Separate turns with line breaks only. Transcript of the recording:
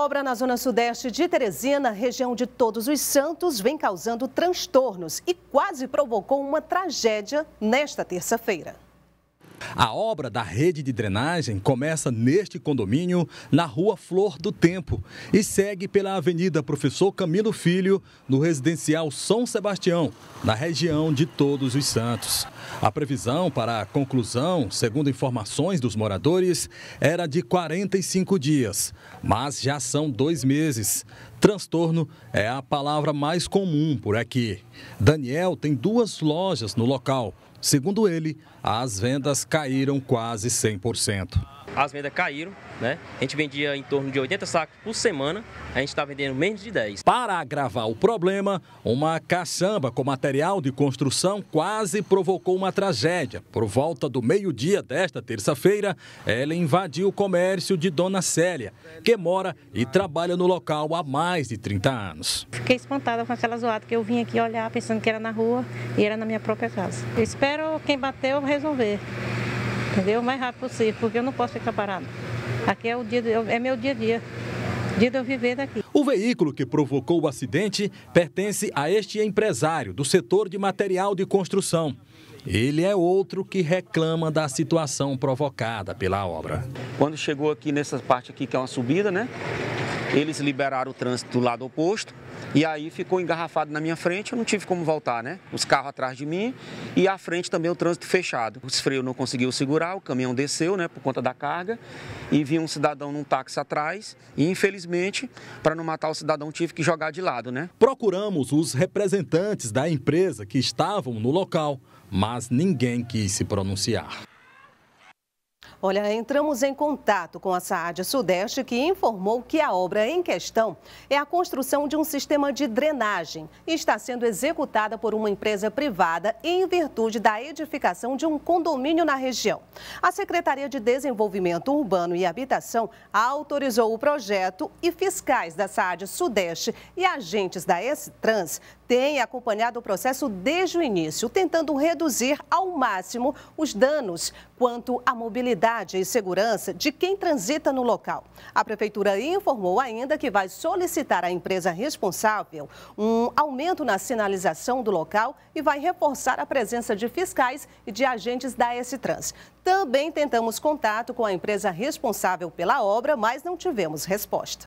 obra na zona sudeste de Teresina, região de Todos os Santos, vem causando transtornos e quase provocou uma tragédia nesta terça-feira.
A obra da rede de drenagem começa neste condomínio, na Rua Flor do Tempo, e segue pela Avenida Professor Camilo Filho, no residencial São Sebastião, na região de Todos os Santos. A previsão para a conclusão, segundo informações dos moradores, era de 45 dias, mas já são dois meses. Transtorno é a palavra mais comum por aqui. Daniel tem duas lojas no local Segundo ele, as vendas caíram quase 100%
as vendas caíram, né? A gente vendia em torno de 80 sacos por semana, a gente está vendendo menos de 10. Para agravar o problema,
uma caçamba com material de construção quase provocou uma tragédia. Por volta do meio-dia desta terça-feira, ela invadiu o comércio de Dona Célia, que mora e trabalha no local há mais de 30 anos.
Fiquei espantada com aquela zoada que eu vim aqui olhar pensando que era na rua e era na minha própria casa. Eu espero quem bateu resolver entendeu? O mais rápido possível, porque eu não posso ficar parado. Aqui é, o dia, é meu dia a dia. Dia de eu viver daqui.
O veículo que provocou o acidente pertence a este empresário do setor de material de construção. Ele é outro que reclama da
situação provocada pela obra. Quando chegou aqui nessa parte aqui que é uma subida, né? Eles liberaram o trânsito do lado oposto e aí ficou engarrafado na minha frente, eu não tive como voltar, né? Os carros atrás de mim e à frente também o trânsito fechado. Os freios não conseguiu segurar, o caminhão desceu, né, por conta da carga, e vinha um cidadão num táxi atrás e infelizmente, para não matar o cidadão, tive que jogar de lado, né?
Procuramos os representantes da empresa que estavam no local, mas ninguém quis se pronunciar.
Olha, entramos em contato com a Saad Sudeste, que informou que a obra em questão é a construção de um sistema de drenagem e está sendo executada por uma empresa privada em virtude da edificação de um condomínio na região. A Secretaria de Desenvolvimento Urbano e Habitação autorizou o projeto e fiscais da Saad Sudeste e agentes da S-Trans têm acompanhado o processo desde o início, tentando reduzir ao máximo os danos quanto à mobilidade mobilidade e segurança de quem transita no local. A Prefeitura informou ainda que vai solicitar à empresa responsável um aumento na sinalização do local e vai reforçar a presença de fiscais e de agentes da S-Trans. Também tentamos contato com a empresa responsável pela obra, mas não tivemos resposta.